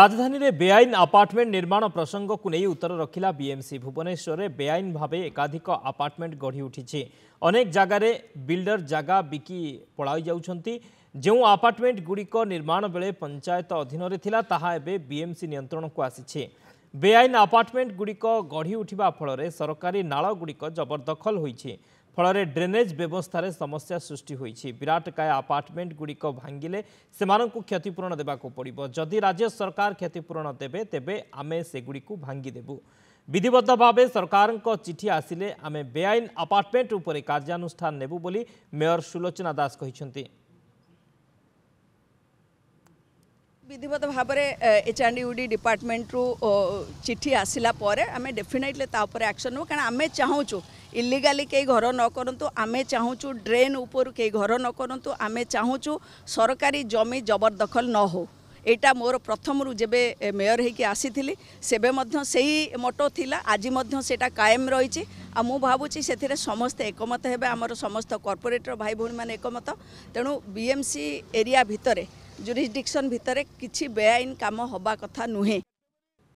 রাজধানীতে বেআইন আপার্টমেন্ট নির্মাণ প্রসঙ্গকু নেই উত্তর রখিলা বিএমসি ভুবনেশ্বরে বেআইন ভাবে একাধিক আপার্টমেন্ট গড়ি উঠিছে অনেক জায়গায় বিল্ডর জায়গা বিকি পড়াই যাচ্ছেন যে আপার্টমেন্ট গুড়িক নির্মাণ বেড়ে পঞ্চায়েত অধীনরে লা তাহা এবে বিএমসি নিয়ন্ত্রণকু আসিছে বেআইন আপার্টমেন্ট গুড়িক গড়ি উঠিবা ফলরে সরকারি নাড়গুড়িক জবরদখল হয়েছে ଫଳରେ ଡ୍ରେନେଜ୍ ବ୍ୟବସ୍ଥାରେ ସମସ୍ୟା ସୃଷ୍ଟି ହୋଇଛି ବିରାଟକାୟ ଆପାର୍ଟମେଣ୍ଟଗୁଡ଼ିକ ଭାଙ୍ଗିଲେ ସେମାନଙ୍କୁ କ୍ଷତିପୂରଣ ଦେବାକୁ ପଡ଼ିବ ଯଦି ରାଜ୍ୟ ସରକାର କ୍ଷତିପୂରଣ ଦେବେ ତେବେ ଆମେ ସେଗୁଡ଼ିକୁ ଭାଙ୍ଗିଦେବୁ ବିଧିବଦ୍ଧ ଭାବେ ସରକାରଙ୍କ ଚିଠି ଆସିଲେ ଆମେ ବେଆଇନ ଆପାର୍ଟମେଣ୍ଟ ଉପରେ କାର୍ଯ୍ୟାନୁଷ୍ଠାନ ନେବୁ ବୋଲି ମେୟର ସୁଲୋଚନା ଦାସ କହିଛନ୍ତି বিধিবদ্ধ ভাবে এচ আন্ড ইউডি ডিপার্টমেন্টরু চিঠি আসিলা পরে আমি ডেফিনেটলি তা উপরে আকশন নেব কারণ আমি চাহুছু ইলিগালি কেই ঘর ন করতু আমি চাহুছু ড্রেন উপরু কেই ঘর ন করতু আমি চাহুছু সরকারি জমি জবরদখল ন হো এটা মোর প্রথমরু যেবে মেয়র হইকি আসিলি সেবে মধ্যে সেই মোটো লা আজি মধ্যে সেটা কায়েম রয়েছে আমু ভাবুছি সেথিরে সমস্তে একমত হেবে আমার সমস্ত কর্পোরেটর ভাই ভৌণী মানে একমত তেণু বিএমসি এরিয়া ভিতরে ଜୁରିସଡିକ୍ସନ୍ ଭିତରେ କିଛି ବେଆଇନ କାମ ହେବା କଥା ନୁହେଁ